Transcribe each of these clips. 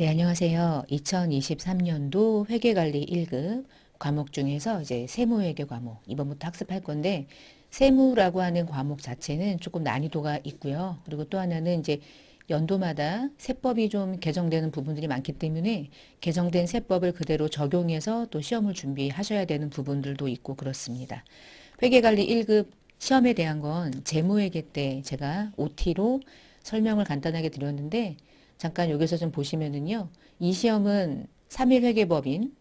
네, 안녕하세요. 2023년도 회계관리 1급 과목 중에서 이제 세무회계 과목, 이번부터 학습할 건데, 세무라고 하는 과목 자체는 조금 난이도가 있고요. 그리고 또 하나는 이제 연도마다 세법이 좀 개정되는 부분들이 많기 때문에 개정된 세법을 그대로 적용해서 또 시험을 준비하셔야 되는 부분들도 있고 그렇습니다. 회계관리 1급 시험에 대한 건 재무회계 때 제가 OT로 설명을 간단하게 드렸는데 잠깐 여기서 좀 보시면은요. 이 시험은 3일 회계법인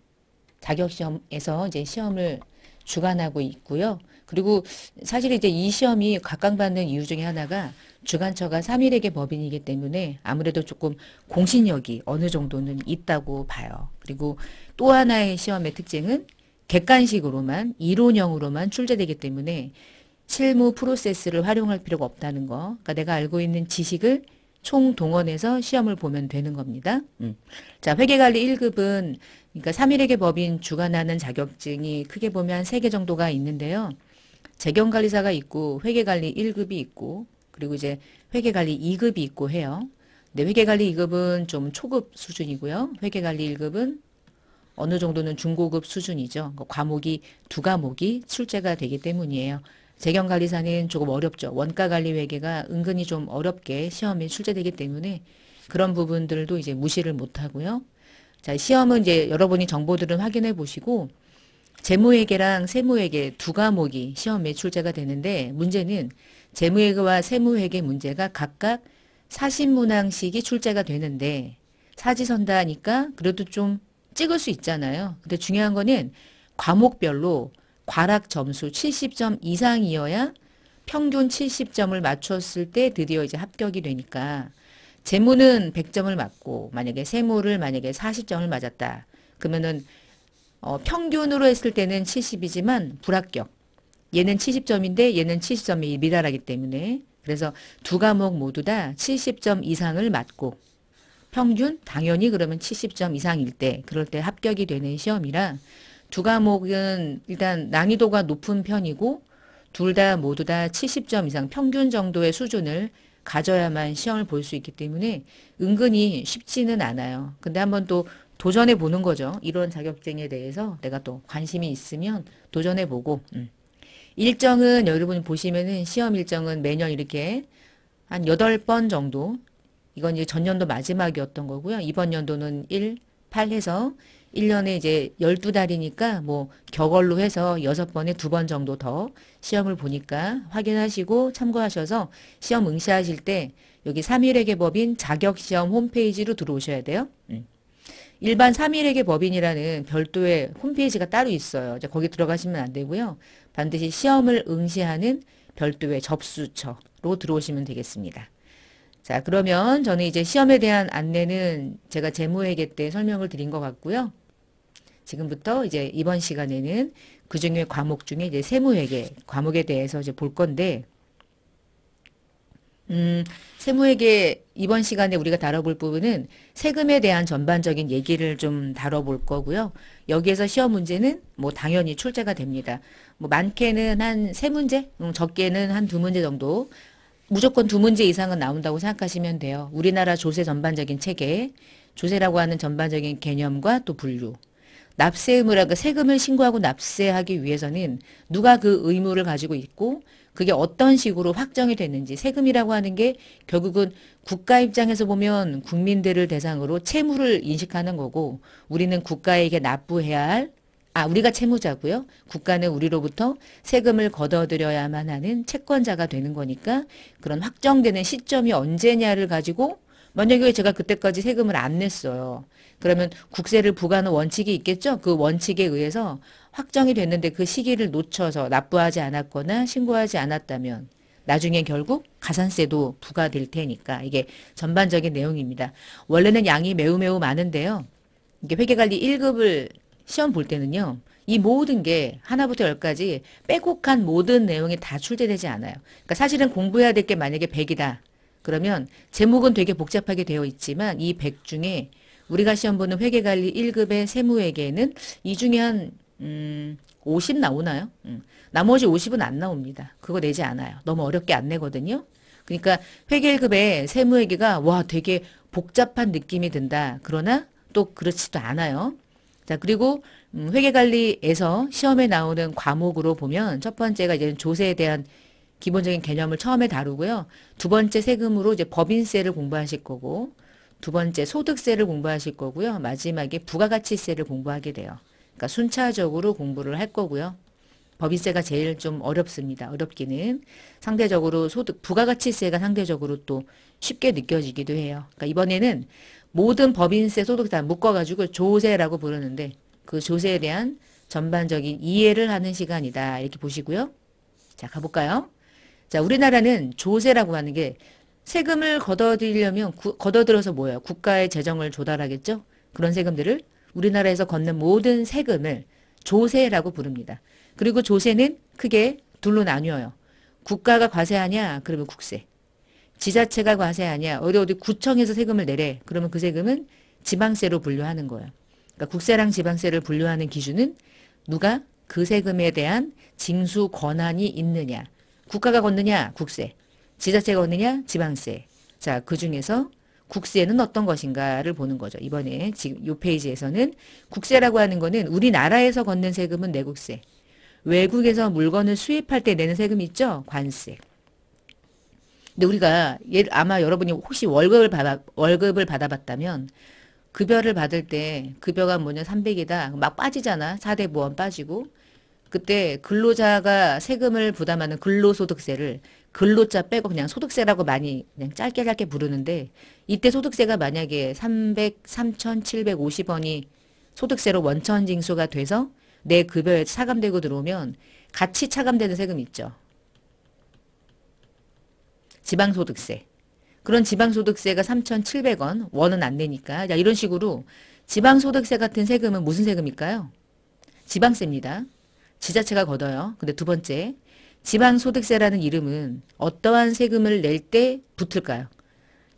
자격시험에서 이제 시험을 주관하고 있고요. 그리고 사실 이제 이 시험이 각광받는 이유 중에 하나가 주관처가 3일에게 법인이기 때문에 아무래도 조금 공신력이 어느 정도는 있다고 봐요. 그리고 또 하나의 시험의 특징은 객관식으로만 이론형으로만 출제되기 때문에 실무 프로세스를 활용할 필요가 없다는 거. 그러니까 내가 알고 있는 지식을 총동원해서 시험을 보면 되는 겁니다. 음. 자, 회계관리 1급은 그러니까 3일회계 법인 주관하는 자격증이 크게 보면 3개 정도가 있는데요. 재경관리사가 있고 회계관리 1급이 있고 그리고 이제 회계관리 2급이 있고 해요. 근데 회계관리 2급은 좀 초급 수준이고요. 회계관리 1급은 어느 정도는 중고급 수준이죠. 그러니까 과목이 두 과목이 출제가 되기 때문이에요. 재경관리사는 조금 어렵죠. 원가관리 회계가 은근히 좀 어렵게 시험에 출제되기 때문에 그런 부분들도 이제 무시를 못하고요. 자, 시험은 이제 여러분이 정보들을 확인해 보시고 재무회계랑 세무회계 두 과목이 시험에 출제가 되는데 문제는 재무회계와 세무회계 문제가 각각 사신문항식이 출제가 되는데 사지선다니까 그래도 좀 찍을 수 있잖아요. 근데 중요한 거는 과목별로 과락 점수 70점 이상이어야 평균 70점을 맞췄을 때 드디어 이제 합격이 되니까 재무는 100점을 맞고 만약에 세무를 만약에 40점을 맞았다. 그러면은 어, 평균으로 했을 때는 70이지만 불합격. 얘는 70점인데 얘는 70점이 미달하기 때문에 그래서 두 과목 모두 다 70점 이상을 맞고 평균 당연히 그러면 70점 이상일 때 그럴 때 합격이 되는 시험이라 두 과목은 일단 난이도가 높은 편이고 둘 다 모두 다 70점 이상 평균 정도의 수준을 가져야만 시험을 볼 수 있기 때문에 은근히 쉽지는 않아요. 근데 한번 또 도전해 보는 거죠. 이런 자격증에 대해서 내가 또 관심이 있으면 도전해 보고 음. 일정은 여러분 보시면은 시험 일정은 매년 이렇게 한 8번 정도 이건 이제 전년도 마지막이었던 거고요. 이번 연도는 1, 8 해서 1년에 이제 12달이니까 뭐 격월로 해서 6번에 2번 정도 더 시험을 보니까 확인하시고 참고하셔서 시험 응시하실 때 여기 3일에게 법인 자격시험 홈페이지로 들어오셔야 돼요. 음. 일반 3일에게 법인이라는 별도의 홈페이지가 따로 있어요. 거기 들어가시면 안 되고요. 반드시 시험을 응시하는 별도의 접수처로 들어오시면 되겠습니다. 자, 그러면 저는 이제 시험에 대한 안내는 제가 재무회계 때 설명을 드린 것 같고요. 지금부터 이제 이번 시간에는 그 중에 과목 중에 이제 세무회계 과목에 대해서 이제 볼 건데, 음, 세무회계 이번 시간에 우리가 다뤄볼 부분은 세금에 대한 전반적인 얘기를 좀 다뤄볼 거고요. 여기에서 시험 문제는 뭐 당연히 출제가 됩니다. 뭐 많게는 한 세 문제, 음, 적게는 한 두 문제 정도 무조건 두 문제 이상은 나온다고 생각하시면 돼요. 우리나라 조세 전반적인 체계, 조세라고 하는 전반적인 개념과 또 분류. 납세 의무라 그 세금을 신고하고 납세하기 위해서는 누가 그 의무를 가지고 있고 그게 어떤 식으로 확정이 됐는지 세금이라고 하는 게 결국은 국가 입장에서 보면 국민들을 대상으로 채무를 인식하는 거고 우리는 국가에게 납부해야 할아 우리가 채무자고요. 국가는 우리로부터 세금을 걷어들여야만 하는 채권자가 되는 거니까 그런 확정되는 시점이 언제냐를 가지고 만약에 제가 그때까지 세금을 안 냈어요. 그러면 국세를 부과하는 원칙이 있겠죠? 그 원칙에 의해서 확정이 됐는데 그 시기를 놓쳐서 납부하지 않았거나 신고하지 않았다면 나중에 결국 가산세도 부과될 테니까 이게 전반적인 내용입니다. 원래는 양이 매우 매우 많은데요. 이게 회계관리 1급을 시험 볼 때는요. 이 모든 게 하나부터 열까지 빼곡한 모든 내용이 다 출제되지 않아요. 그러니까 사실은 공부해야 될 게 만약에 100이다. 그러면 제목은 되게 복잡하게 되어 있지만 이 100 중에 우리가 시험 보는 회계관리 1급의 세무회계는 이 중에 한, 음, 50 나오나요? 음. 나머지 50은 안 나옵니다. 그거 내지 않아요. 너무 어렵게 안 내거든요. 그러니까 회계 1급의 세무회계가 와, 되게 복잡한 느낌이 든다. 그러나 또 그렇지도 않아요. 자, 그리고 음, 회계관리에서 시험에 나오는 과목으로 보면 첫 번째가 이제 조세에 대한 기본적인 개념을 처음에 다루고요. 두 번째 세금으로 이제 법인세를 공부하실 거고 두 번째 소득세를 공부하실 거고요. 마지막에 부가가치세를 공부하게 돼요. 그러니까 순차적으로 공부를 할 거고요. 법인세가 제일 좀 어렵습니다. 어렵기는 상대적으로 소득 부가가치세가 상대적으로 또 쉽게 느껴지기도 해요. 그러니까 이번에는 모든 법인세 소득 다 묶어가지고 조세라고 부르는데 그 조세에 대한 전반적인 이해를 하는 시간이다. 이렇게 보시고요. 자, 가볼까요? 자, 우리나라는 조세라고 하는 게 세금을 걷어들이려면 구, 걷어들어서 뭐예요? 국가의 재정을 조달하겠죠? 그런 세금들을 우리나라에서 걷는 모든 세금을 조세라고 부릅니다. 그리고 조세는 크게 둘로 나뉘어요. 국가가 과세하냐? 그러면 국세. 지자체가 과세 하냐 어디 어디 구청에서 세금을 내래. 그러면 그 세금은 지방세로 분류하는 거예요. 그러니까 국세랑 지방세를 분류하는 기준은 누가 그 세금에 대한 징수 권한이 있느냐. 국가가 걷느냐 국세, 지자체가 걷느냐 지방세. 자, 그 중에서 국세는 어떤 것인가를 보는 거죠. 이번에 지금 요 페이지에서는 국세라고 하는 거는 우리나라에서 걷는 세금은 내국세. 외국에서 물건을 수입할 때 내는 세금 있죠? 관세. 근데 우리가 예, 아마 여러분이 혹시 월급을 받아 월급을 받아봤다면 급여를 받을 때 급여가 뭐냐 300이다 막 빠지잖아 4대 보험 빠지고 그때 근로자가 세금을 부담하는 근로소득세를 근로자 빼고 그냥 소득세라고 많이 그냥 짧게 짧게 부르는데 이때 소득세가 만약에 300, 3,750원이 소득세로 원천 징수가 돼서 내 급여에 차감되고 들어오면 같이 차감되는 세금 있죠. 지방소득세. 그런 지방소득세가 3,700원, 원은 안 내니까. 자, 이런 식으로 지방소득세 같은 세금은 무슨 세금일까요? 지방세입니다. 지자체가 걷어요. 근데 두 번째, 지방소득세라는 이름은 어떠한 세금을 낼 때 붙을까요?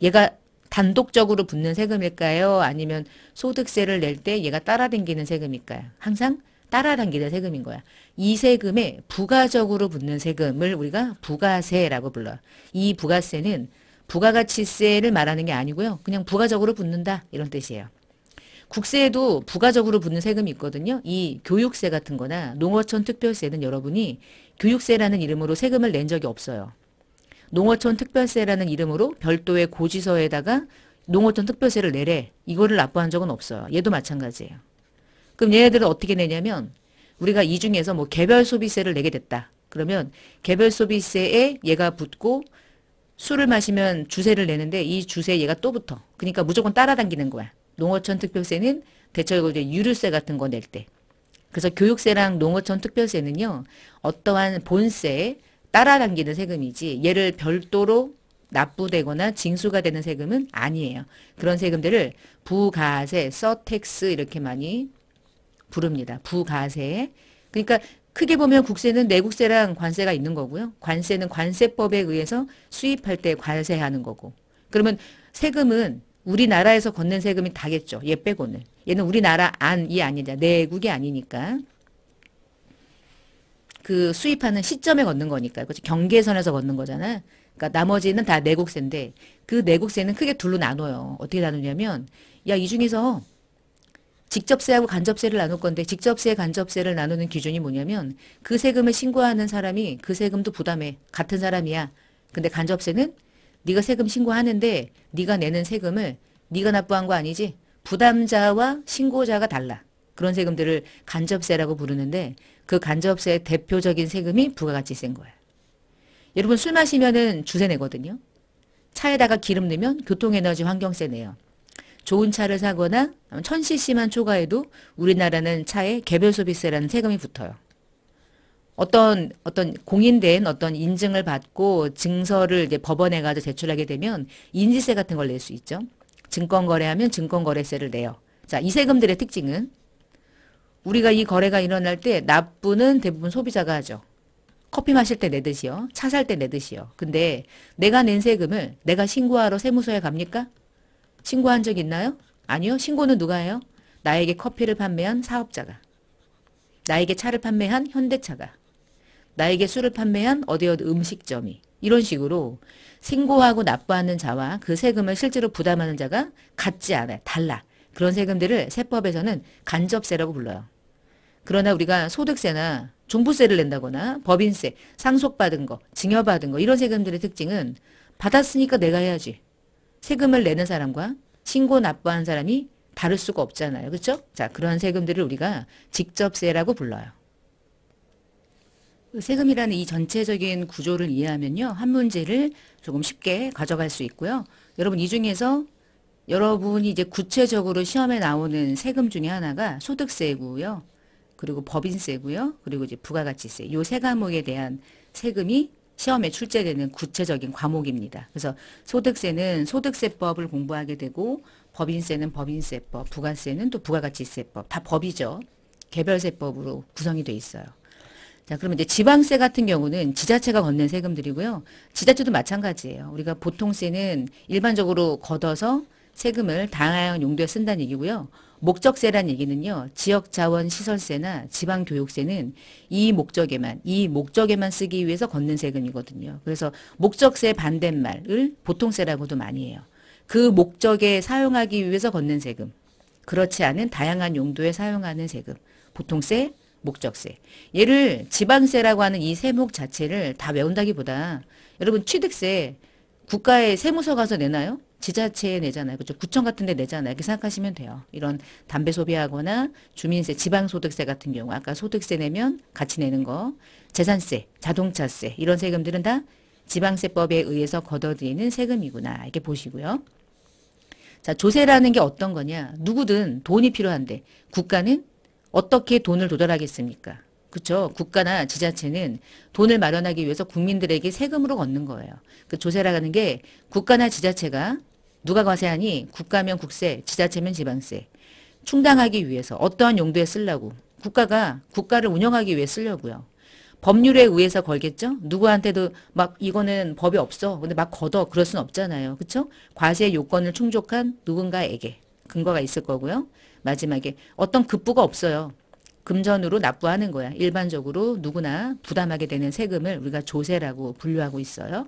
얘가 단독적으로 붙는 세금일까요? 아니면 소득세를 낼 때 얘가 따라댕기는 세금일까요? 항상 따라당기는 세금인 거야. 이 세금에 부가적으로 붙는 세금을 우리가 부가세라고 불러이 부가세는 부가가치세를 말하는 게 아니고요. 그냥 부가적으로 붙는다 이런 뜻이에요. 국세에도 부가적으로 붙는 세금이 있거든요. 이 교육세 같은 거나 농어촌 특별세는 여러분이 교육세라는 이름으로 세금을 낸 적이 없어요. 농어촌 특별세라는 이름으로 별도의 고지서에다가 농어촌 특별세를 내래 이거를 납부한 적은 없어요. 얘도 마찬가지예요. 그럼 얘네들은 어떻게 내냐면 우리가 이 중에서 뭐 개별 소비세를 내게 됐다. 그러면 개별 소비세에 얘가 붙고 술을 마시면 주세를 내는데 이 주세에 얘가 또 붙어. 그러니까 무조건 따라당기는 거야. 농어촌 특별세는 대체적으로 이제 유류세 같은 거 낼 때. 그래서 교육세랑 농어촌 특별세는요. 어떠한 본세에 따라당기는 세금이지 얘를 별도로 납부되거나 징수가 되는 세금은 아니에요. 그런 세금들을 부가세, 서텍스 이렇게 많이 부릅니다. 부가세. 그러니까 크게 보면 국세는 내국세랑 관세가 있는 거고요. 관세는 관세법에 의해서 수입할 때 관세하는 거고. 그러면 세금은 우리나라에서 걷는 세금이 다겠죠. 얘 빼고는. 얘는 우리나라 안이 아니다. 내국이 아니니까. 그 수입하는 시점에 걷는 거니까. 그렇죠? 경계선에서 걷는 거잖아. 그러니까 나머지는 다 내국세인데 그 내국세는 크게 둘로 나눠요. 어떻게 나누냐면 야 이 중에서 직접세하고 간접세를 나눌 건데 직접세, 간접세를 나누는 기준이 뭐냐면 그 세금을 신고하는 사람이 그 세금도 부담해. 같은 사람이야. 근데 간접세는 네가 세금 신고하는데 네가 내는 세금을 네가 납부한 거 아니지? 부담자와 신고자가 달라. 그런 세금들을 간접세라고 부르는데 그 간접세의 대표적인 세금이 부가가치세인 거야. 여러분 술 마시면은 주세 내거든요. 차에다가 기름 넣으면 교통에너지 환경세 내요. 좋은 차를 사거나 1000cc만 초과해도 우리나라는 차에 개별 소비세라는 세금이 붙어요. 어떤 어떤 공인된 어떤 인증을 받고 증서를 이제 법원에 가서 제출하게 되면 인지세 같은 걸 낼 수 있죠. 증권 거래하면 증권 거래세를 내요. 자, 이 세금들의 특징은 우리가 이 거래가 일어날 때 납부는 대부분 소비자가 하죠. 커피 마실 때 내듯이요. 차 살 때 내듯이요. 근데 내가 낸 세금을 내가 신고하러 세무서에 갑니까? 신고한 적 있나요? 아니요. 신고는 누가 해요? 나에게 커피를 판매한 사업자가. 나에게 차를 판매한 현대차가. 나에게 술을 판매한 어디 어디 음식점이. 이런 식으로 신고하고 납부하는 자와 그 세금을 실제로 부담하는 자가 같지 않아요. 달라. 그런 세금들을 세법에서는 간접세라고 불러요. 그러나 우리가 소득세나 종부세를 낸다거나 법인세, 상속받은 거, 증여받은 거 이런 세금들의 특징은 받았으니까 내가 해야지. 세금을 내는 사람과 신고 납부한 사람이 다를 수가 없잖아요. 그렇죠? 자, 그런 세금들을 우리가 직접세라고 불러요. 그 세금이라는 이 전체적인 구조를 이해하면요. 한 문제를 조금 쉽게 가져갈 수 있고요. 여러분 이 중에서 여러분이 이제 구체적으로 시험에 나오는 세금 중에 하나가 소득세고요. 그리고 법인세고요. 그리고 이제 부가가치세. 요세 과목에 대한 세금이 시험에 출제되는 구체적인 과목입니다. 그래서 소득세는 소득세법을 공부하게 되고 법인세는 법인세법, 부가세는 또 부가가치세법 다 법이죠. 개별세법으로 구성이 돼 있어요. 자, 그러면 이제 지방세 같은 경우는 지자체가 걷는 세금들이고요. 지자체도 마찬가지예요. 우리가 보통세는 일반적으로 걷어서 세금을 다양한 용도에 쓴다는 얘기고요. 목적세란 얘기는요. 지역자원시설세나 지방교육세는 이 목적에만 이 목적에만 쓰기 위해서 걷는 세금이거든요. 그래서 목적세 반대말을 보통세라고도 많이 해요. 그 목적에 사용하기 위해서 걷는 세금. 그렇지 않은 다양한 용도에 사용하는 세금. 보통세, 목적세. 얘를 지방세라고 하는 이 세목 자체를 다 외운다기보다 여러분 취득세 국가의 세무서 가서 내나요? 지자체에 내잖아요. 그죠? 구청 같은 데 내잖아요. 이렇게 생각하시면 돼요. 이런 담배 소비하거나 주민세, 지방소득세 같은 경우 아까 소득세 내면 같이 내는 거 재산세, 자동차세 이런 세금들은 다 지방세법에 의해서 걷어들이는 세금이구나 이렇게 보시고요. 자 조세라는 게 어떤 거냐. 누구든 돈이 필요한데 국가는 어떻게 돈을 조달하겠습니까? 그렇죠. 국가나 지자체는 돈을 마련하기 위해서 국민들에게 세금으로 걷는 거예요. 그 조세라는 게 국가나 지자체가 누가 과세하니? 국가면 국세, 지자체면 지방세. 충당하기 위해서 어떠한 용도에 쓰려고. 국가가 국가를 운영하기 위해 쓰려고요. 법률에 의해서 걸겠죠? 누구한테도 막 이거는 법이 없어. 근데 막 걷어. 그럴 순 없잖아요. 그렇죠? 과세 요건을 충족한 누군가에게 근거가 있을 거고요. 마지막에 어떤 급부가 없어요. 금전으로 납부하는 거야. 일반적으로 누구나 부담하게 되는 세금을 우리가 조세라고 분류하고 있어요.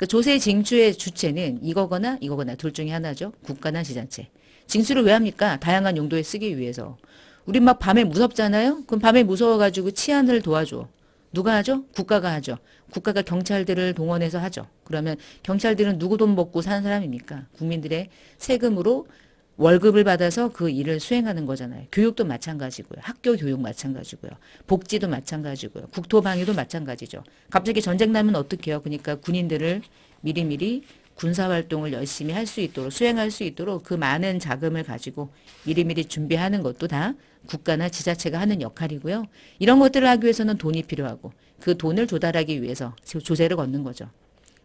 그 조세 징수의 주체는 이거거나 이거거나 둘 중에 하나죠. 국가나 지자체. 징수를 왜 합니까? 다양한 용도에 쓰기 위해서. 우리 막 밤에 무섭잖아요. 그럼 밤에 무서워가지고 치안을 도와줘. 누가 하죠? 국가가 하죠. 국가가 경찰들을 동원해서 하죠. 그러면 경찰들은 누구 돈 먹고 사는 사람입니까? 국민들의 세금으로 월급을 받아서 그 일을 수행하는 거잖아요. 교육도 마찬가지고요. 학교 교육 마찬가지고요. 복지도 마찬가지고요. 국토방위도 마찬가지죠. 갑자기 전쟁 나면 어떡해요. 그러니까 군인들을 미리미리 군사활동을 열심히 할 수 있도록 수행할 수 있도록 그 많은 자금을 가지고 미리미리 준비하는 것도 다 국가나 지자체가 하는 역할이고요. 이런 것들을 하기 위해서는 돈이 필요하고 그 돈을 조달하기 위해서 조세를 걷는 거죠.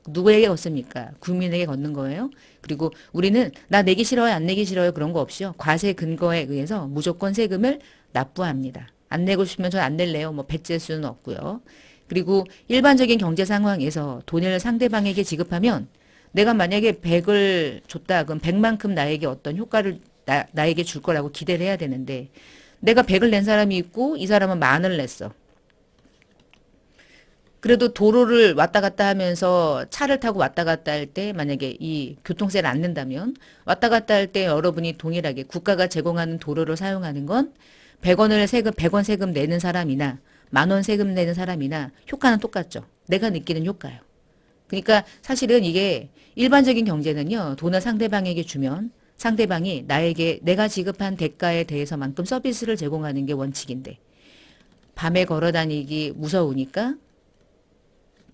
누구에게 걷습니까? 국민에게 걷는 거예요. 그리고 우리는 나 내기 싫어요, 안 내기 싫어요 그런 거 없이요. 과세 근거에 의해서 무조건 세금을 납부합니다. 안 내고 싶으면 전 안 낼래요. 뭐배째 수는 없고요. 그리고 일반적인 경제 상황에서 돈을 상대방에게 지급하면 내가 만약에 100을 줬다 그럼 100만큼 나에게 어떤 효과를 나, 나에게 줄 거라고 기대를 해야 되는데 내가 100을 낸 사람이 있고 이 사람은 만을 냈어. 그래도 도로를 왔다 갔다 하면서 차를 타고 왔다 갔다 할 때 만약에 이 교통세를 안 낸다면 왔다 갔다 할 때 여러분이 동일하게 국가가 제공하는 도로를 사용하는 건 100원을 세금 100원 세금 내는 사람이나 만원 세금 내는 사람이나 효과는 똑같죠. 내가 느끼는 효과요. 그러니까 사실은 이게 일반적인 경제는요. 돈을 상대방에게 주면 상대방이 나에게 내가 지급한 대가에 대해서만큼 서비스를 제공하는 게 원칙인데 밤에 걸어 다니기 무서우니까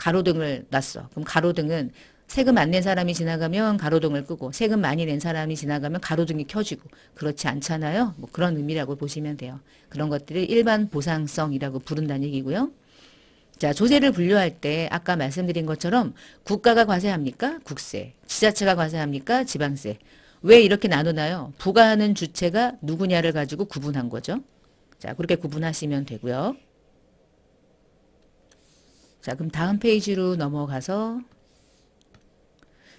가로등을 놨어. 그럼 가로등은 세금 안 낸 사람이 지나가면 가로등을 끄고 세금 많이 낸 사람이 지나가면 가로등이 켜지고 그렇지 않잖아요. 뭐 그런 의미라고 보시면 돼요. 그런 것들을 일반 보상성이라고 부른다는 얘기고요. 자, 조세를 분류할 때 아까 말씀드린 것처럼 국가가 과세합니까? 국세. 지자체가 과세합니까? 지방세. 왜 이렇게 나누나요? 부과하는 주체가 누구냐를 가지고 구분한 거죠. 자, 그렇게 구분하시면 되고요. 자 그럼 다음 페이지로 넘어가서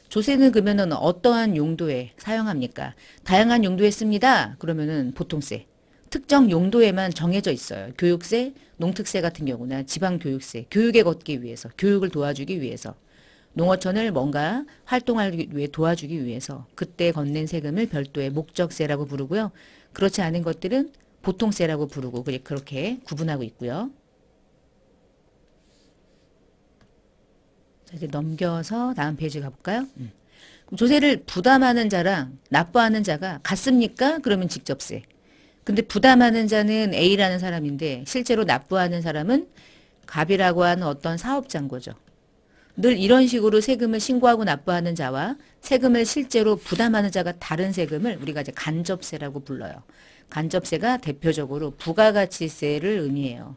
조세는 그러면은 어떠한 용도에 사용합니까? 다양한 용도에 씁니다. 그러면은 보통세. 특정 용도에만 정해져 있어요. 교육세, 농특세 같은 경우나 지방교육세, 교육에 걷기 위해서, 교육을 도와주기 위해서, 농어촌을 뭔가 활동하기 위해 도와주기 위해서 그때 건넨 세금을 별도의 목적세라고 부르고요. 그렇지 않은 것들은 보통세라고 부르고 그렇게 구분하고 있고요. 이렇게 넘겨서 다음 페이지 가볼까요? 음. 조세를 부담하는 자랑 납부하는 자가 같습니까? 그러면 직접세. 근데 부담하는 자는 A라는 사람인데 실제로 납부하는 사람은 갑이라고 하는 어떤 사업장고죠. 늘 이런 식으로 세금을 신고하고 납부하는 자와 세금을 실제로 부담하는 자가 다른 세금을 우리가 이제 간접세라고 불러요. 간접세가 대표적으로 부가가치세를 의미해요.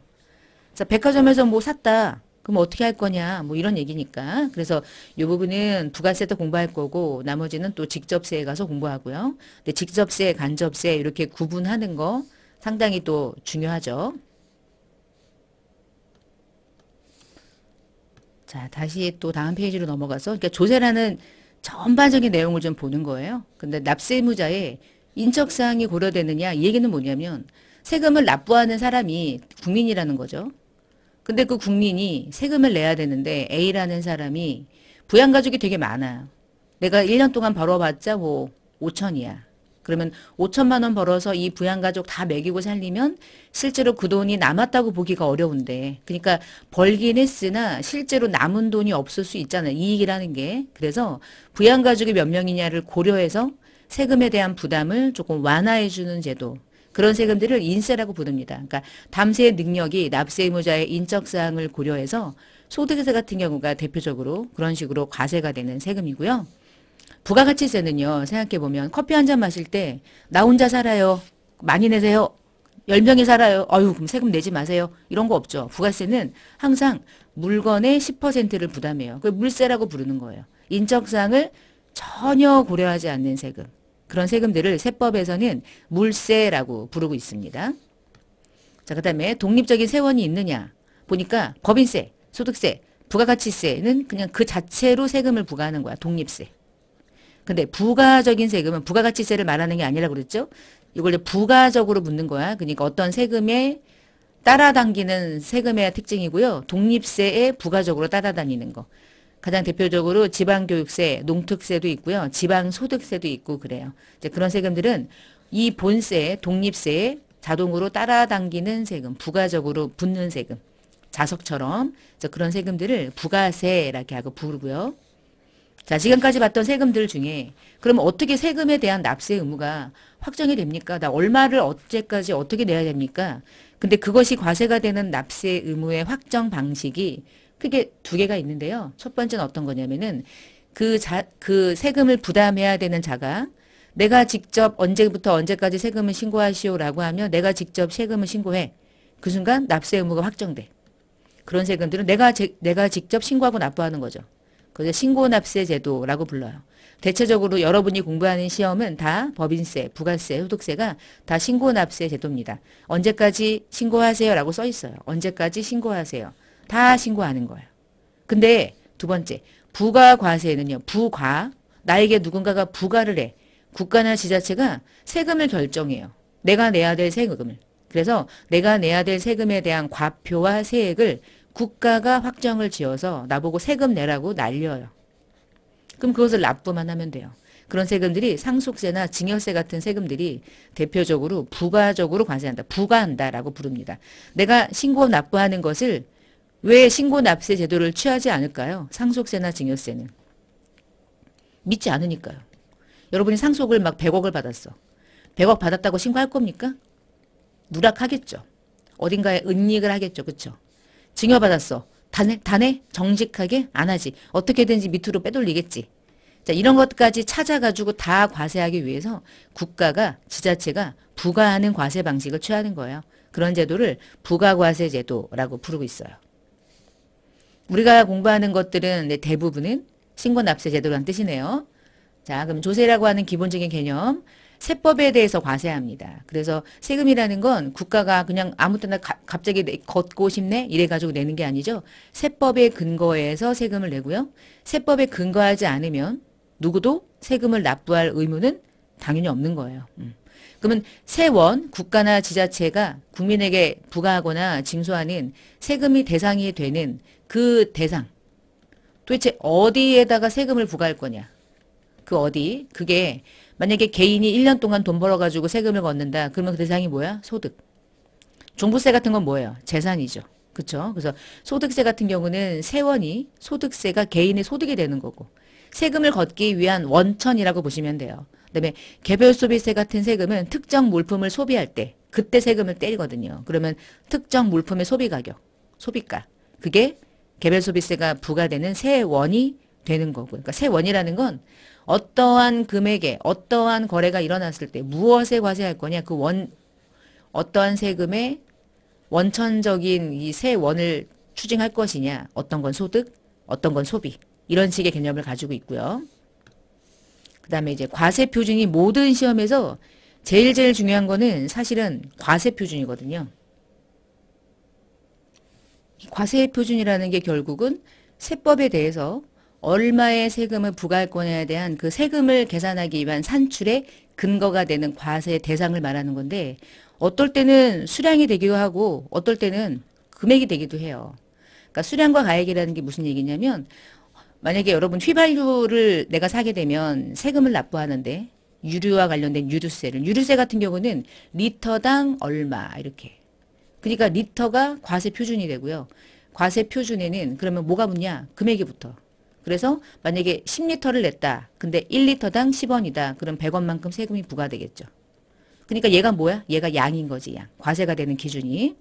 자, 백화점에서 뭐 샀다. 그럼 어떻게 할 거냐 뭐 이런 얘기니까 그래서 이 부분은 부가세 때 공부할 거고 나머지는 또 직접세에 가서 공부하고요. 근데 직접세, 간접세 이렇게 구분하는 거 상당히 또 중요하죠. 자 다시 또 다음 페이지로 넘어가서 그러니까 조세라는 전반적인 내용을 좀 보는 거예요. 근데 납세무자의 인적사항이 고려되느냐 이 얘기는 뭐냐면 세금을 납부하는 사람이 국민이라는 거죠. 근데 그 국민이 세금을 내야 되는데 A라는 사람이 부양가족이 되게 많아요. 내가 1년 동안 벌어봤자 뭐 5천이야. 그러면 5천만 원 벌어서 이 부양가족 다 먹이고 살리면 실제로 그 돈이 남았다고 보기가 어려운데 그러니까 벌긴 했으나 실제로 남은 돈이 없을 수 있잖아요. 이익이라는 게. 그래서 부양가족이 몇 명이냐를 고려해서 세금에 대한 부담을 조금 완화해 주는 제도 그런 세금들을 인세라고 부릅니다. 그러니까 담세의 능력이 납세 의무자의 인적 사항을 고려해서 소득세 같은 경우가 대표적으로 그런 식으로 과세가 되는 세금이고요. 부가가치세는요. 생각해보면 커피 한 잔 마실 때 나 혼자 살아요. 많이 내세요. 10명이 살아요. 어유 그럼 세금 내지 마세요. 이런 거 없죠. 부가세는 항상 물건의 10%를 부담해요. 그 물세라고 부르는 거예요. 인적사항을 전혀 고려하지 않는 세금. 그런 세금들을 세법에서는 물세라고 부르고 있습니다. 자, 그 다음에 독립적인 세원이 있느냐 보니까 법인세, 소득세, 부가가치세는 그냥 그 자체로 세금을 부과하는 거야. 독립세. 근데 부가적인 세금은 부가가치세를 말하는 게 아니라고 그랬죠? 이걸 부가적으로 묻는 거야. 그러니까 어떤 세금에 따라당기는 세금의 특징이고요. 독립세에 부가적으로 따라다니는 거. 가장 대표적으로 지방교육세, 농특세도 있고요. 지방소득세도 있고 그래요. 이제 그런 세금들은 이 본세, 독립세에 자동으로 따라당기는 세금, 부가적으로 붙는 세금, 자석처럼 그런 세금들을 부가세라고 하고 부르고요. 자, 지금까지 봤던 세금들 중에 그럼 어떻게 세금에 대한 납세 의무가 확정이 됩니까? 나 얼마를 어제까지 어떻게 내야 됩니까? 근데 그것이 과세가 되는 납세 의무의 확정 방식이 크게 두 개가 있는데요. 첫 번째는 어떤 거냐면은 그, 자, 그 세금을 부담해야 되는 자가 내가 직접 언제부터 언제까지 세금을 신고하시오라고 하면 내가 직접 세금을 신고해. 그 순간 납세 의무가 확정돼. 그런 세금들은 내가 제, 내가 직접 신고하고 납부하는 거죠. 그래서 신고납세 제도라고 불러요. 대체적으로 여러분이 공부하는 시험은 다 법인세, 부가세, 소득세가 다 신고납세 제도입니다. 언제까지 신고하세요라고 써 있어요. 언제까지 신고하세요. 다 신고하는 거예요. 근데 두 번째, 부과 과세는요. 부과. 나에게 누군가가 부과를 해. 국가나 지자체가 세금을 결정해요. 내가 내야 될 세금을. 그래서 내가 내야 될 세금에 대한 과표와 세액을 국가가 확정을 지어서 나보고 세금 내라고 날려요. 그럼 그것을 납부만 하면 돼요. 그런 세금들이 상속세나 증여세 같은 세금들이 대표적으로 부가적으로 관세한다. 부과한다라고 부릅니다. 내가 신고 납부하는 것을 왜 신고 납세 제도를 취하지 않을까요? 상속세나 증여세는. 믿지 않으니까요. 여러분이 상속을 막 100억을 받았어. 100억 받았다고 신고할 겁니까? 누락하겠죠. 어딘가에 은닉을 하겠죠. 그렇죠? 증여받았어. 단해? 단해? 정직하게? 안 하지. 어떻게든지 밑으로 빼돌리겠지. 자, 이런 것까지 찾아가지고 다 과세하기 위해서 국가가, 지자체가 부과하는 과세 방식을 취하는 거예요. 그런 제도를 부가과세 제도라고 부르고 있어요. 우리가 공부하는 것들은 대부분은 신고납세 제도란 뜻이네요. 자, 그럼 조세라고 하는 기본적인 개념, 세법에 대해서 과세합니다. 그래서 세금이라는 건 국가가 그냥 아무 때나 가, 갑자기 내, 걷고 싶네 이래가지고 내는 게 아니죠. 세법에 근거해서 세금을 내고요. 세법에 근거하지 않으면 누구도 세금을 납부할 의무는 당연히 없는 거예요. 음. 그러면 세원, 국가나 지자체가 국민에게 부과하거나 징수하는 세금이 대상이 되는 그 대상 도대체 어디에다가 세금을 부과할 거냐 그 어디 그게 만약에 개인이 1년 동안 돈 벌어가지고 세금을 걷는다 그러면 그 대상이 뭐야 소득 종부세 같은 건 뭐예요 재산이죠 그렇죠 그래서 소득세 같은 경우는 세원이 소득세가 개인의 소득이 되는 거고 세금을 걷기 위한 원천이라고 보시면 돼요 그다음에 개별 소비세 같은 세금은 특정 물품을 소비할 때 그때 세금을 때리거든요. 그러면 특정 물품의 소비 가격, 소비가 그게 개별 소비세가 부과되는 세원이 되는 거고. 그러니까 세원이라는 건 어떠한 금액에 어떠한 거래가 일어났을 때 무엇에 과세할 거냐 그 원 어떠한 세금에 원천적인 이 세원을 추징할 것이냐 어떤 건 소득 어떤 건 소비 이런 식의 개념을 가지고 있고요. 그 다음에 이제 과세 표준이 모든 시험에서 제일 제일 중요한 거는 사실은 과세 표준이거든요. 과세 표준이라는 게 결국은 세법에 대해서 얼마의 세금을 부과권에 할 대한 그 세금을 계산하기 위한 산출의 근거가 되는 과세 대상을 말하는 건데 어떨 때는 수량이 되기도 하고 어떨 때는 금액이 되기도 해요. 그러니까 수량과 가액이라는 게 무슨 얘기냐면 만약에 여러분 휘발유를 내가 사게 되면 세금을 납부하는데 유류와 관련된 유류세를 유류세 같은 경우는 리터당 얼마 이렇게 그러니까 리터가 과세 표준이 되고요. 과세 표준에는 그러면 뭐가 붙냐? 금액이 붙어. 그래서 만약에 10리터를 냈다. 근데 1리터당 10원이다. 그럼 100원만큼 세금이 부과되겠죠. 그러니까 얘가 뭐야? 얘가 양인 거지, 양. 과세가 되는 기준이.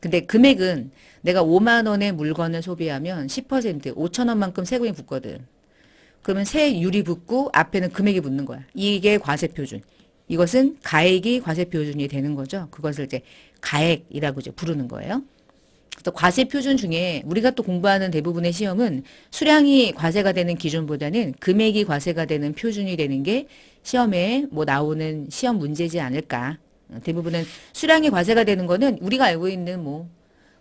근데 금액은 내가 5만 원의 물건을 소비하면 10% 5천 원만큼 세금이 붙거든. 그러면 세율이 붙고 앞에는 금액이 붙는 거야. 이게 과세 표준. 이것은 가액이 과세 표준이 되는 거죠. 그것을 이제 가액이라고 이제 부르는 거예요. 그 과세 표준 중에 우리가 또 공부하는 대부분의 시험은 수량이 과세가 되는 기준보다는 금액이 과세가 되는 표준이 되는 게 시험에 뭐 나오는 시험 문제지 않을까. 대부분은 수량이 과세가 되는 거는 우리가 알고 있는 뭐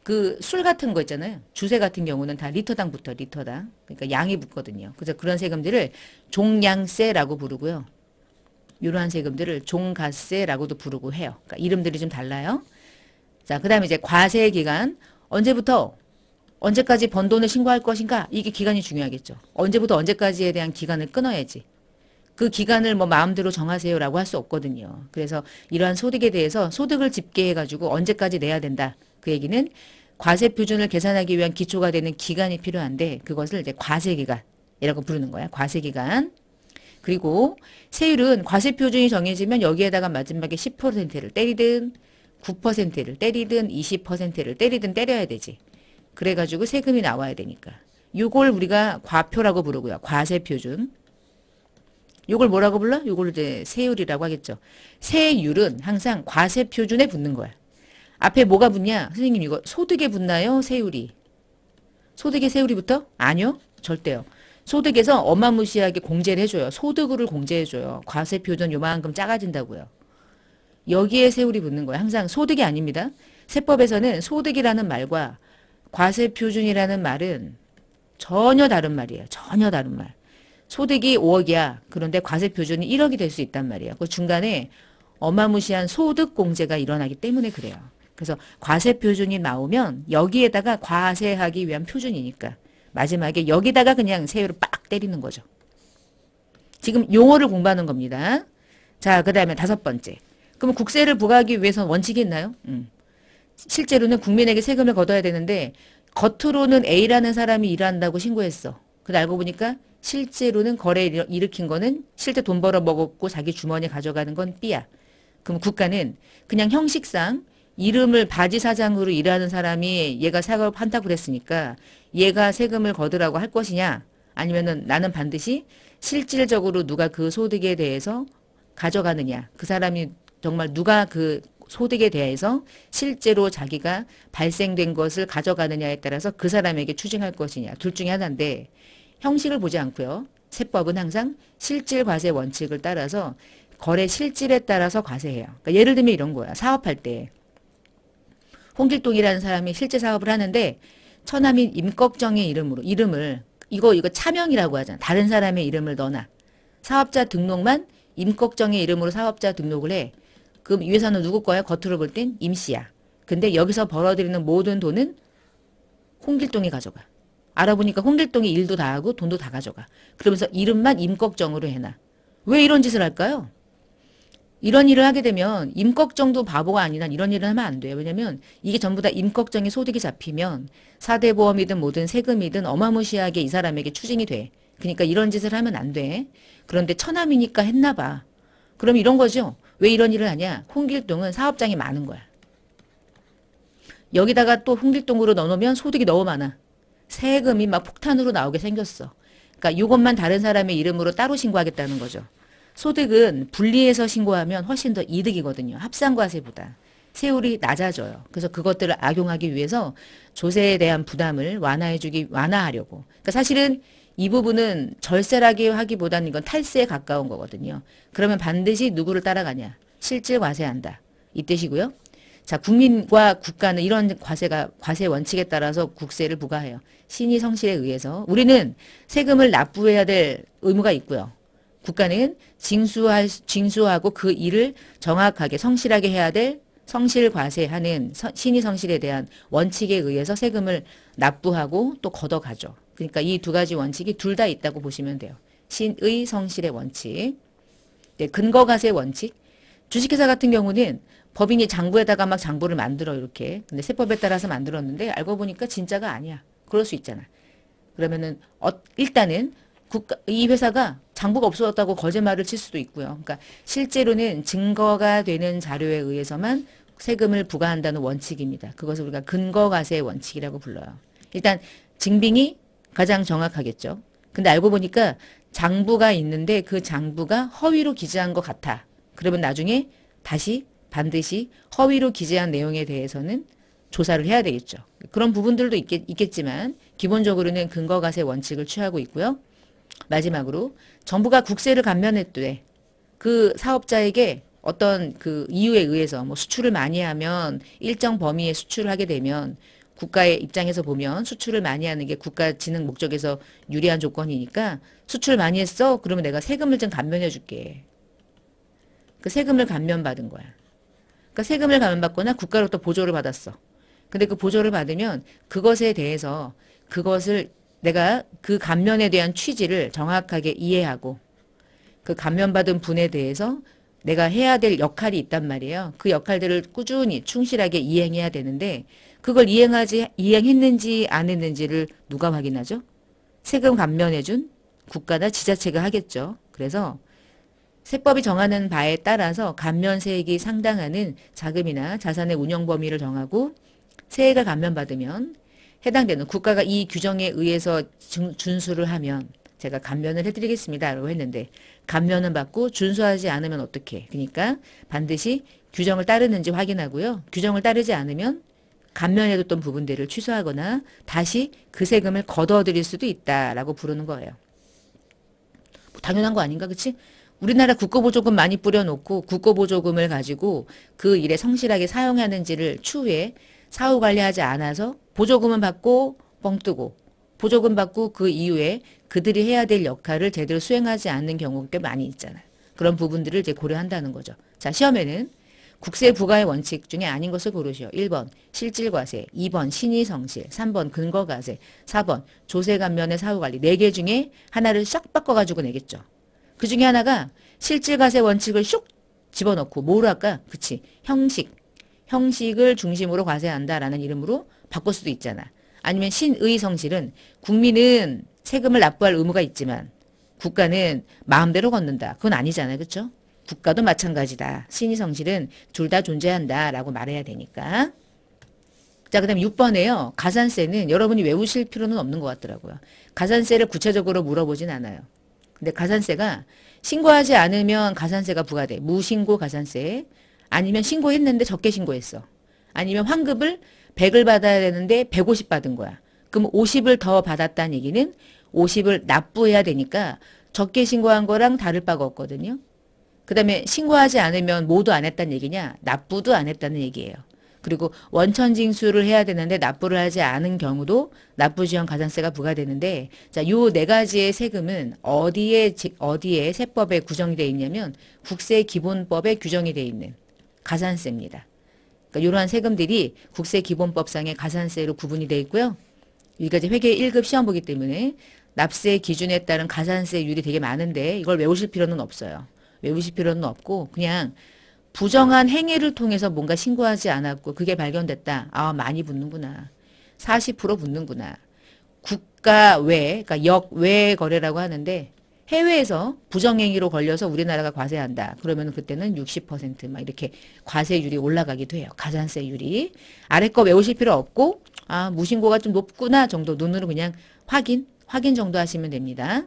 그 술 같은 거 있잖아요. 주세 같은 경우는 다 리터당부터 리터당. 그러니까 양이 붙거든요. 그래서 그런 세금들을 종량세라고 부르고요. 이러한 세금들을 종가세라고도 부르고 해요. 그러니까 이름들이 좀 달라요. 자, 그 다음에 이제 과세 기간. 언제부터 언제까지 번 돈을 신고할 것인가? 이게 기간이 중요하겠죠. 언제부터 언제까지에 대한 기간을 끊어야지. 그 기간을 뭐 마음대로 정하세요라고 할 수 없거든요. 그래서 이러한 소득에 대해서 소득을 집계해가지고 언제까지 내야 된다. 그 얘기는 과세 표준을 계산하기 위한 기초가 되는 기간이 필요한데 그것을 이제 과세 기간이라고 부르는 거야. 과세 기간. 그리고 세율은 과세 표준이 정해지면 여기에다가 마지막에 10%를 때리든 9%를 때리든 20%를 때리든 때려야 되지. 그래가지고 세금이 나와야 되니까. 요걸 우리가 과표라고 부르고요. 과세 표준. 요걸 뭐라고 불러? 요걸 이제 세율이라고 하겠죠. 세율은 항상 과세 표준에 붙는 거야. 앞에 뭐가 붙냐? 선생님 이거 소득에 붙나요? 세율이. 소득에 세율이 붙어? 아니요. 절대요. 소득에서 어마무시하게 공제를 해줘요. 소득을 공제해줘요. 과세 표준 요만큼 작아진다고요. 여기에 세율이 붙는 거예요. 항상 소득이 아닙니다. 세법에서는 소득이라는 말과 과세 표준이라는 말은 전혀 다른 말이에요. 전혀 다른 말. 소득이 5억이야. 그런데 과세 표준이 1억이 될 수 있단 말이에요. 그 중간에 어마무시한 소득 공제가 일어나기 때문에 그래요. 그래서 과세 표준이 나오면 여기에다가 과세하기 위한 표준이니까 마지막에 여기다가 그냥 세율을 빡 때리는 거죠. 지금 용어를 공부하는 겁니다. 자, 그 다음에 다섯 번째. 그럼 국세를 부과하기 위해서 원칙이 있나요? 음. 실제로는 국민에게 세금을 걷어야 되는데 겉으로는 A라는 사람이 일한다고 신고했어. 근데 알고 보니까 실제로는 거래 를 일으킨 거는 실제 돈 벌어 먹었고 자기 주머니에 가져가는 건 B야. 그럼 국가는 그냥 형식상 이름을 바지 사장으로 일하는 사람이 얘가 사업한다고 그랬으니까 얘가 세금을 거두라고 할 것이냐 아니면은 나는 반드시 실질적으로 누가 그 소득에 대해서 가져가느냐 그 사람이 정말 누가 그 소득에 대해서 실제로 자기가 발생된 것을 가져가느냐에 따라서 그 사람에게 추징할 것이냐 둘 중에 하나인데 형식을 보지 않고요. 세법은 항상 실질 과세 원칙을 따라서 거래 실질에 따라서 과세해요. 그러니까 예를 들면 이런 거야. 사업할 때 홍길동이라는 사람이 실제 사업을 하는데 처남인 임꺽정의 이름으로 이름을 이거 이거 차명이라고 하잖아. 다른 사람의 이름을 넣어놔. 사업자 등록만 임꺽정의 이름으로 사업자 등록을 해. 그럼 유예사는 누구 거야? 겉으로 볼 땐 임씨야. 근데 여기서 벌어들이는 모든 돈은 홍길동이 가져가. 알아보니까 홍길동이 일도 다 하고 돈도 다 가져가. 그러면서 이름만 임꺽정으로 해놔. 왜 이런 짓을 할까요? 이런 일을 하게 되면 임꺽정도 바보가 아니라 이런 일을 하면 안 돼요. 왜냐면 이게 전부 다 임꺽정의 소득이 잡히면 사대보험이든 뭐든 세금이든 어마무시하게 이 사람에게 추징이 돼. 그러니까 이런 짓을 하면 안 돼. 그런데 처남이니까 했나 봐. 그럼 이런 거죠. 왜 이런 일을 하냐? 홍길동은 사업장이 많은 거야. 여기다가 또 홍길동으로 넣어놓으면 소득이 너무 많아. 세금이 막 폭탄으로 나오게 생겼어. 그러니까 이것만 다른 사람의 이름으로 따로 신고하겠다는 거죠. 소득은 분리해서 신고하면 훨씬 더 이득이거든요. 합산과세보다. 세율이 낮아져요. 그래서 그것들을 악용하기 위해서 조세에 대한 부담을 완화해주기, 완화하려고. 그러니까 사실은 이 부분은 절세라기 하기보다는 이건 탈세에 가까운 거거든요. 그러면 반드시 누구를 따라가냐. 실질 과세한다. 이 뜻이고요. 자, 국민과 국가는 이런 과세가 과세 원칙에 따라서 국세를 부과해요. 신의 성실에 의해서 우리는 세금을 납부해야 될 의무가 있고요. 국가는 징수할 징수하고 그 일을 정확하게 성실하게 해야 될 성실 과세하는 신의 성실에 대한 원칙에 의해서 세금을 납부하고 또 걷어가죠. 그러니까 이 두 가지 원칙이 둘 다 있다고 보시면 돼요. 신의 성실의 원칙, 네, 근거가세 원칙. 주식회사 같은 경우는 법인이 장부에다가 막 장부를 만들어 이렇게 근데 세법에 따라서 만들었는데 알고 보니까 진짜가 아니야. 그럴 수 있잖아. 그러면은 어, 일단은 국가, 이 회사가 장부가 없어졌다고 거짓말을 칠 수도 있고요. 그러니까 실제로는 증거가 되는 자료에 의해서만 세금을 부과한다는 원칙입니다. 그것을 우리가 근거가세 원칙이라고 불러요. 일단 증빙이 가장 정확하겠죠. 근데 알고 보니까 장부가 있는데 그 장부가 허위로 기재한 것 같아. 그러면 나중에 다시 반드시 허위로 기재한 내용에 대해서는 조사를 해야 되겠죠. 그런 부분들도 있겠, 있겠지만 기본적으로는 근거가세 원칙을 취하고 있고요. 마지막으로 정부가 국세를 감면했되 그 사업자에게 어떤 그 이유에 의해서 뭐 수출을 많이 하면 일정 범위의 수출을 하게 되면 국가의 입장에서 보면 수출을 많이 하는 게 국가 진흥 목적에서 유리한 조건이니까 수출 많이 했어? 그러면 내가 세금을 좀 감면해 줄게. 그 세금을 감면받은 거야. 그러니까 세금을 감면받거나 국가로부터 보조를 받았어. 근데 그 보조를 받으면 그것에 대해서 그것을 내가 그 감면에 대한 취지를 정확하게 이해하고 그 감면받은 분에 대해서 내가 해야 될 역할이 있단 말이에요. 그 역할들을 꾸준히 충실하게 이행해야 되는데 그걸 이행하지 이행했는지 안 했는지를 누가 확인하죠? 세금 감면해 준 국가나 지자체가 하겠죠. 그래서 세법이 정하는 바에 따라서 감면세액이 상당하는 자금이나 자산의 운영 범위를 정하고 세액을 감면받으면 해당되는 국가가 이 규정에 의해서 준수를 하면 제가 감면을 해드리겠습니다. 라고 했는데 감면은 받고 준수하지 않으면 어떻게 그러니까 반드시 규정을 따르는지 확인하고요. 규정을 따르지 않으면 감면해뒀던 부분들을 취소하거나 다시 그 세금을 걷어들일 수도 있다라고 부르는 거예요. 뭐 당연한 거 아닌가 그치? 우리나라 국고보조금 많이 뿌려놓고 국고보조금을 가지고 그 일에 성실하게 사용하는지를 추후에 사후관리하지 않아서 보조금은 받고 뻥뜨고 보조금 받고 그 이후에 그들이 해야 될 역할을 제대로 수행하지 않는 경우가 꽤 많이 있잖아요. 그런 부분들을 이제 고려한다는 거죠. 자 시험에는 국세 부과의 원칙 중에 아닌 것을 고르시오. 1번 실질과세, 2번 신의성실, 3번 근거과세, 4번 조세감면의 사후관리 4개 중에 하나를 싹 바꿔가지고 내겠죠. 그 중에 하나가 실질과세 원칙을 슉 집어넣고 뭐로 할까? 그치. 형식. 형식을 중심으로 과세한다라는 이름으로 바꿀 수도 있잖아. 아니면 신의성실은 국민은 세금을 납부할 의무가 있지만 국가는 마음대로 걷는다. 그건 아니잖아요. 그렇죠? 국가도 마찬가지다. 신의 성실은 둘 다 존재한다라고 말해야 되니까. 자, 그 다음 6번에요. 가산세는 여러분이 외우실 필요는 없는 것 같더라고요. 가산세를 구체적으로 물어보진 않아요. 근데 가산세가 신고하지 않으면 가산세가 부과돼. 무신고 가산세. 아니면 신고했는데 적게 신고했어. 아니면 환급을 100을 받아야 되는데 150 받은 거야. 그럼 50을 더 받았다는 얘기는 50을 납부해야 되니까 적게 신고한 거랑 다를 바가 없거든요. 그 다음에 신고하지 않으면 모두 안 했다는 얘기냐? 납부도 안 했다는 얘기예요. 그리고 원천 징수를 해야 되는데 납부를 하지 않은 경우도 납부지원 가산세가 부과되는데 자, 요 네 가지의 세금은 어디에 어디에 세법에 규정이돼 있냐면 국세 기본법에 규정이 돼 있는 가산세입니다. 그러니까 이러한 세금들이 국세 기본법상의 가산세로 구분이 돼 있고요. 여기까지 회계 1급 시험 보기 때문에 납세 기준에 따른 가산세율이 되게 많은데 이걸 외우실 필요는 없어요. 외우실 필요는 없고 그냥 부정한 행위를 통해서 뭔가 신고하지 않았고 그게 발견됐다. 아 많이 붙는구나. 40% 붙는구나. 국가 외, 그러니까 역외 거래라고 하는데 해외에서 부정행위로 걸려서 우리나라가 과세한다. 그러면 그때는 60%막 이렇게 과세율이 올라가기도 요 가산세율이. 아래 거 외우실 필요 없고 아 무신고가 좀 높구나 정도 눈으로 그냥 확인, 확인 정도 하시면 됩니다.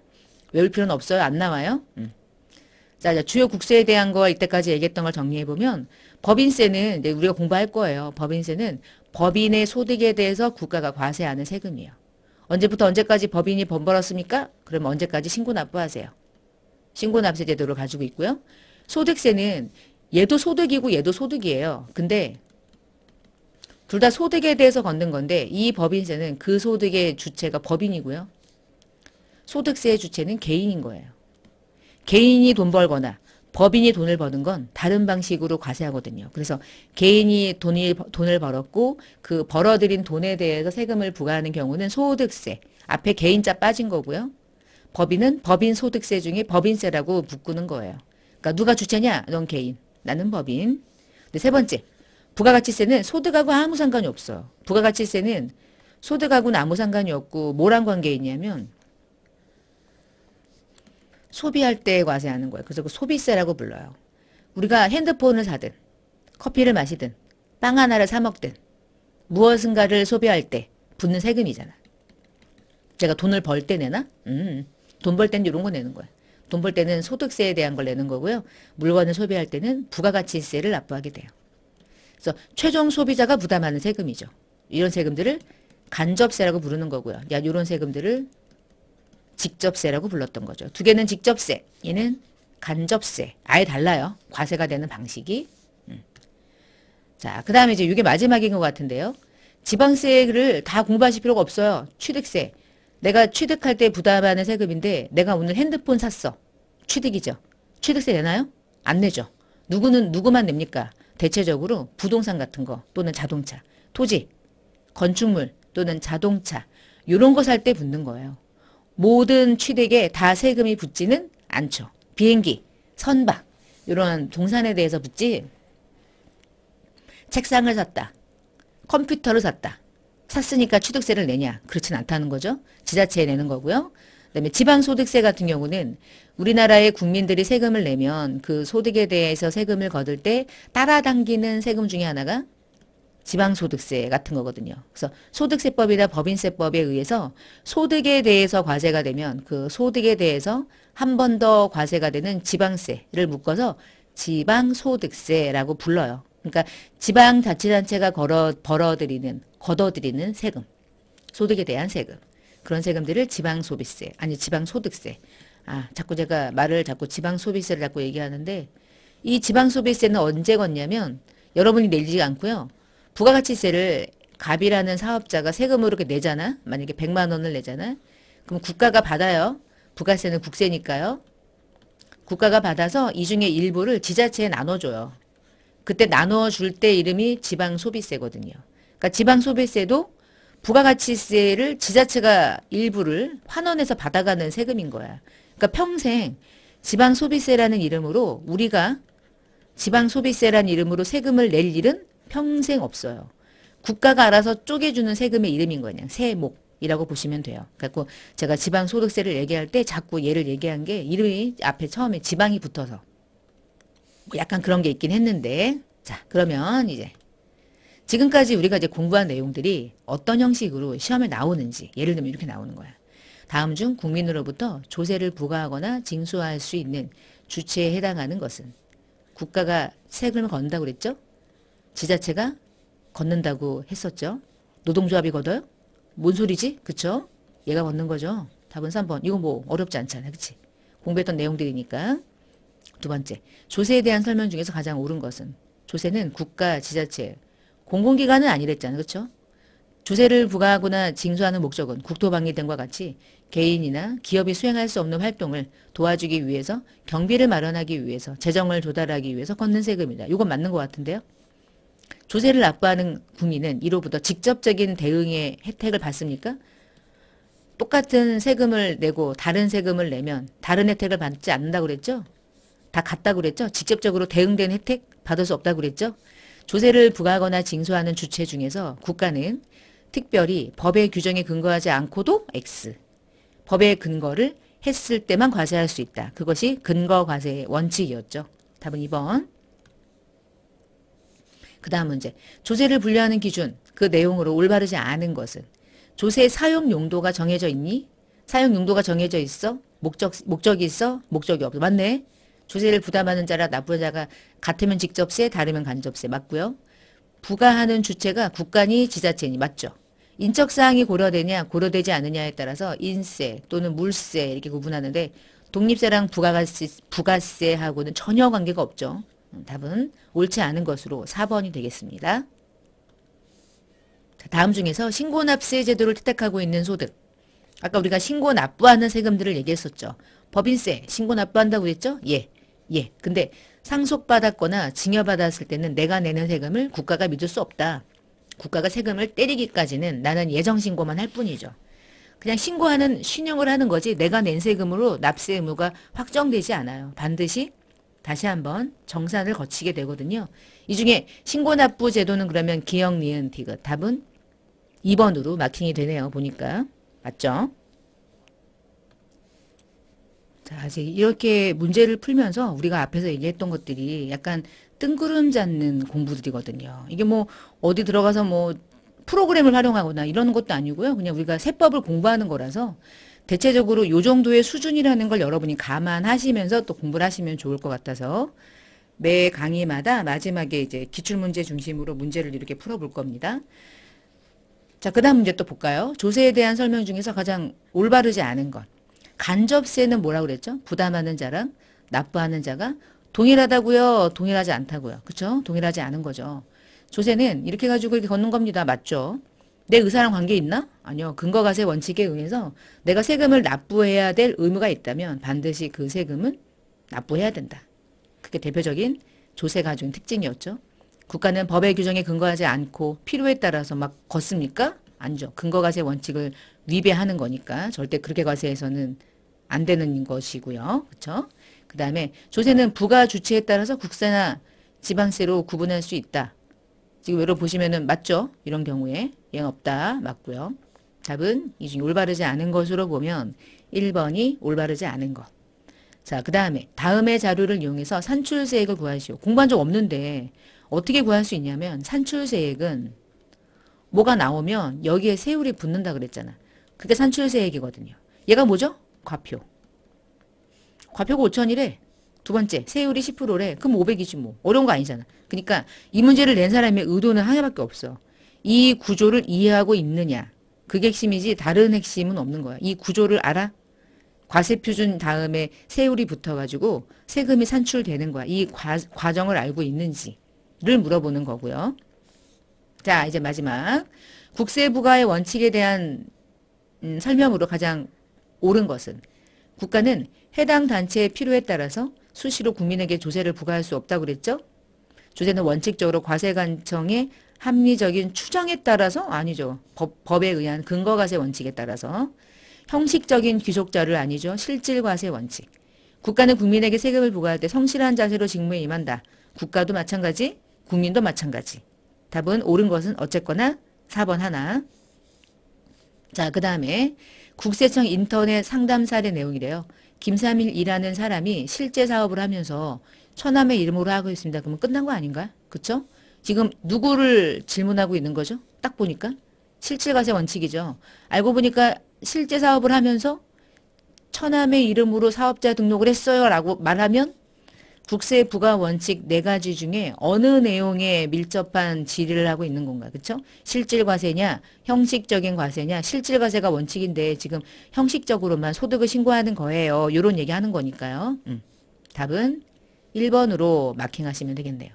외울 필요는 없어요. 안 나와요. 음. 자, 주요 국세에 대한 거 이때까지 얘기했던 걸 정리해 보면 법인세는 이제 우리가 공부할 거예요. 법인세는 법인의 소득에 대해서 국가가 과세하는 세금이에요. 언제부터 언제까지 법인이 범 벌었습니까? 그럼 언제까지 신고 납부하세요. 신고 납세 제도를 가지고 있고요. 소득세는 얘도 소득이고 얘도 소득이에요. 근데 둘 다 소득에 대해서 걷는 건데 이 법인세는 그 소득의 주체가 법인이고요. 소득세의 주체는 개인인 거예요. 개인이 돈 벌거나 법인이 돈을 버는 건 다른 방식으로 과세하거든요. 그래서 개인이 돈이, 돈을 벌었고 그 벌어들인 돈에 대해서 세금을 부과하는 경우는 소득세, 앞에 개인자 빠진 거고요. 법인은 법인 소득세 중에 법인세라고 묶는 거예요. 그러니까 누가 주체냐? 넌 개인, 나는 법인. 근데 세 번째, 부가가치세는 소득하고 아무 상관이 없어. 부가가치세는 소득하고는 아무 상관이 없고 뭐랑 관계있냐면 소비할 때 과세하는 거예요. 그래서 그 소비세라고 불러요. 우리가 핸드폰을 사든 커피를 마시든 빵 하나를 사 먹든 무엇인가를 소비할 때 붙는 세금이잖아. 제가 돈을 벌 때 내나? 음, 돈 벌 때는 이런 거 내는 거야. 돈 벌 때는 소득세에 대한 걸 내는 거고요. 물건을 소비할 때는 부가가치세를 납부하게 돼요. 그래서 최종 소비자가 부담하는 세금이죠. 이런 세금들을 간접세라고 부르는 거고요. 이런 세금들을 직접세라고 불렀던 거죠. 두 개는 직접세, 얘는 간접세. 아예 달라요. 과세가 되는 방식이. 음. 자, 그 다음에 이제 이게 마지막인 것 같은데요. 지방세를 다 공부하실 필요가 없어요. 취득세. 내가 취득할 때 부담하는 세금인데 내가 오늘 핸드폰 샀어. 취득이죠. 취득세 내나요? 안 내죠. 누구는 누구만 냅니까? 대체적으로 부동산 같은 거 또는 자동차, 토지, 건축물 또는 자동차 이런거 살 때 붙는 거예요. 모든 취득에 다 세금이 붙지는 않죠. 비행기, 선박 이런 동산에 대해서 붙지 책상을 샀다. 컴퓨터를 샀다. 샀으니까 취득세를 내냐? 그렇진 않다는 거죠. 지자체에 내는 거고요. 그다음에 지방소득세 같은 경우는 우리나라의 국민들이 세금을 내면 그 소득에 대해서 세금을 거둘 때 따라당기는 세금 중에 하나가 지방소득세 같은 거거든요. 그래서 소득세법이나 법인세법에 의해서 소득에 대해서 과세가 되면 그 소득에 대해서 한 번 더 과세가 되는 지방세를 묶어서 지방소득세라고 불러요. 그러니까 지방자치단체가 걸어, 벌어들이는, 걷어들이는 세금, 소득에 대한 세금. 그런 세금들을 지방소비세, 아니 지방소득세. 아, 자꾸 제가 말을 자꾸 지방소비세를 자꾸 얘기하는데 이 지방소비세는 언제 걷냐면 여러분이 내지 리 않고요. 부가가치세를 갑이라는 사업자가 세금으로 이렇게 내잖아. 만약에 100만 원을 내잖아. 그럼 국가가 받아요. 부가세는 국세니까요. 국가가 받아서 이 중에 일부를 지자체에 나눠줘요. 그때 나눠줄 때 이름이 지방소비세거든요. 그러니까 지방소비세도 부가가치세를 지자체가 일부를 환원해서 받아가는 세금인 거야. 그러니까 평생 지방소비세라는 이름으로 우리가 지방소비세라는 이름으로 세금을 낼 일은 평생 없어요. 국가가 알아서 쪼개주는 세금의 이름인 거냐. 세목. 이라고 보시면 돼요. 그래갖고 제가 지방 소득세를 얘기할 때 자꾸 얘를 얘기한 게 이름이 앞에 처음에 지방이 붙어서 약간 그런 게 있긴 했는데 자 그러면 이제 지금까지 우리가 이제 공부한 내용들이 어떤 형식으로 시험에 나오는지 예를 들면 이렇게 나오는 거야. 다음 중 국민으로부터 조세를 부과하거나 징수할 수 있는 주체에 해당하는 것은 국가가 세금을 건다고 그랬죠? 지자체가 걷는다고 했었죠. 노동조합이 걷어요? 뭔 소리지? 그쵸? 얘가 걷는 거죠. 답은 3번. 이거 뭐 어렵지 않잖아. 그치? 공부했던 내용들이니까. 두 번째. 조세에 대한 설명 중에서 가장 옳은 것은 조세는 국가, 지자체, 공공기관은 아니랬잖아. 그쵸? 조세를 부과하거나 징수하는 목적은 국토방위 등과 같이 개인이나 기업이 수행할 수 없는 활동을 도와주기 위해서 경비를 마련하기 위해서 재정을 조달하기 위해서 걷는 세금이다. 이건 맞는 것 같은데요. 조세를 납부하는 국민은 이로부터 직접적인 대응의 혜택을 받습니까? 똑같은 세금을 내고 다른 세금을 내면 다른 혜택을 받지 않는다고 그랬죠? 다 같다고 그랬죠? 직접적으로 대응된 혜택 받을 수 없다고 그랬죠? 조세를 부과하거나 징수하는 주체 중에서 국가는 특별히 법의 규정에 근거하지 않고도 X, 법의 근거를 했을 때만 과세할 수 있다. 그것이 근거 과세의 원칙이었죠. 답은 2번. 그 다음 문제. 조세를 분류하는 기준, 그 내용으로 올바르지 않은 것은 조세 사용 용도가 정해져 있니? 사용 용도가 정해져 있어? 목적, 목적이 있어? 목적이 없어. 맞네. 조세를 부담하는 자라 납부자가 같으면 직접세, 다르면 간접세. 맞고요. 부과하는 주체가 국가니 지자체니. 맞죠? 인적사항이 고려되냐, 고려되지 않느냐에 따라서 인세 또는 물세 이렇게 구분하는데 독립세랑 부가세, 부가세하고는 전혀 관계가 없죠. 답은 옳지 않은 것으로 4번이 되겠습니다. 다음 중에서 신고납세 제도를 택하고 있는 소득. 아까 우리가 신고 납부하는 세금들을 얘기했었죠. 법인세 신고 납부한다고 했죠? 예. 예. 근데 상속받았거나 증여받았을 때는 내가 내는 세금을 국가가 믿을 수 없다. 국가가 세금을 때리기까지는 나는 예정신고만 할 뿐이죠. 그냥 신고하는 신용을 하는 거지 내가 낸 세금으로 납세 의무가 확정되지 않아요. 반드시 다시 한번 정산을 거치게 되거든요. 이 중에 신고납부 제도는 그러면 기억, 니은, 디귿. 답은 2번으로 마킹이 되네요. 보니까. 맞죠? 자, 이제 이렇게 문제를 풀면서 우리가 앞에서 얘기했던 것들이 약간 뜬구름 잡는 공부들이거든요. 이게 뭐 어디 들어가서 뭐 프로그램을 활용하거나 이런 것도 아니고요. 그냥 우리가 세법을 공부하는 거라서 대체적으로 요 정도의 수준이라는 걸 여러분이 감안하시면서 또 공부를 하시면 좋을 것 같아서 매 강의마다 마지막에 이제 기출문제 중심으로 문제를 이렇게 풀어볼 겁니다. 자, 그 다음 문제 또 볼까요? 조세에 대한 설명 중에서 가장 올바르지 않은 것. 간접세는 뭐라고 그랬죠? 부담하는 자랑 납부하는 자가 동일하다고요? 동일하지 않다고요. 그렇죠? 동일하지 않은 거죠. 조세는 이렇게 가지고 이렇게 걷는 겁니다. 맞죠? 내 의사랑 관계 있나? 아니요. 근거가세 원칙에 의해서 내가 세금을 납부해야 될 의무가 있다면 반드시 그 세금은 납부해야 된다. 그게 대표적인 조세가 가진 특징이었죠. 국가는 법의 규정에 근거하지 않고 필요에 따라서 막 걷습니까? 아니죠. 근거가세 원칙을 위배하는 거니까 절대 그렇게 과세해서는 안 되는 것이고요. 그렇죠? 그 다음에 조세는 부가 주체에 따라서 국세나 지방세로 구분할 수 있다. 지금 외로 보시면은 맞죠? 이런 경우에 얘는 없다. 맞고요. 답은 이 중에 올바르지 않은 것으로 보면 1번이 올바르지 않은 것. 자, 그 다음에 다음의 자료를 이용해서 산출세액을 구하시오. 공부한 적 없는데 어떻게 구할 수 있냐면 산출세액은 뭐가 나오면 여기에 세율이 붙는다 그랬잖아. 그게 산출세액이거든요. 얘가 뭐죠? 과표. 과표가 5천이래. 두 번째, 세율이 10%래. 그럼 500이지 뭐. 어려운 거 아니잖아. 그러니까 이 문제를 낸 사람의 의도는 하나밖에 없어. 이 구조를 이해하고 있느냐. 그게 핵심이지 다른 핵심은 없는 거야. 이 구조를 알아? 과세 표준 다음에 세율이 붙어가지고 세금이 산출되는 거야. 이 과, 과정을 알고 있는지를 물어보는 거고요. 자, 이제 마지막. 국세부과의 원칙에 대한 음, 설명으로 가장 옳은 것은 국가는 해당 단체의 필요에 따라서 수시로 국민에게 조세를 부과할 수 없다고 그랬죠? 조세는 원칙적으로 과세관청의 합리적인 추정에 따라서 아니죠. 법, 에 의한 근거과세 원칙에 따라서 형식적인 귀속자를 아니죠. 실질과세 원칙. 국가는 국민에게 세금을 부과할 때 성실한 자세로 직무에 임한다. 국가도 마찬가지, 국민도 마찬가지. 답은 옳은 것은 어쨌거나 4번 하나. 자, 그 다음에 국세청 인터넷 상담 사례 내용이래요. 김삼일이라는 사람이 실제 사업을 하면서 처남의 이름으로 하고 있습니다. 그러면 끝난 거 아닌가? 그쵸? 지금 누구를 질문하고 있는 거죠? 딱 보니까. 실질과세 원칙이죠. 알고 보니까 실제 사업을 하면서 처남의 이름으로 사업자 등록을 했어요 라고 말하면 국세 부과 원칙 네 가지 중에 어느 내용에 밀접한 질의를 하고 있는 건가 그렇죠? 실질 과세냐 형식적인 과세냐 실질 과세가 원칙인데 지금 형식적으로만 소득을 신고하는 거예요. 이런 얘기하는 거니까요. 음. 답은 1번으로 마킹하시면 되겠네요.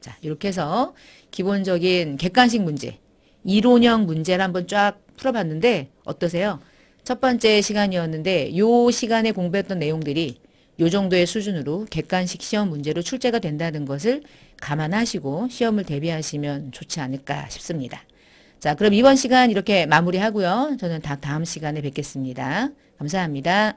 자 이렇게 해서 기본적인 객관식 문제 이론형 문제를 한번 쫙 풀어봤는데 어떠세요? 첫 번째 시간이었는데 요 시간에 공부했던 내용들이 요 정도의 수준으로 객관식 시험 문제로 출제가 된다는 것을 감안하시고 시험을 대비하시면 좋지 않을까 싶습니다. 자, 그럼 이번 시간 이렇게 마무리하고요. 저는 다음 시간에 뵙겠습니다. 감사합니다.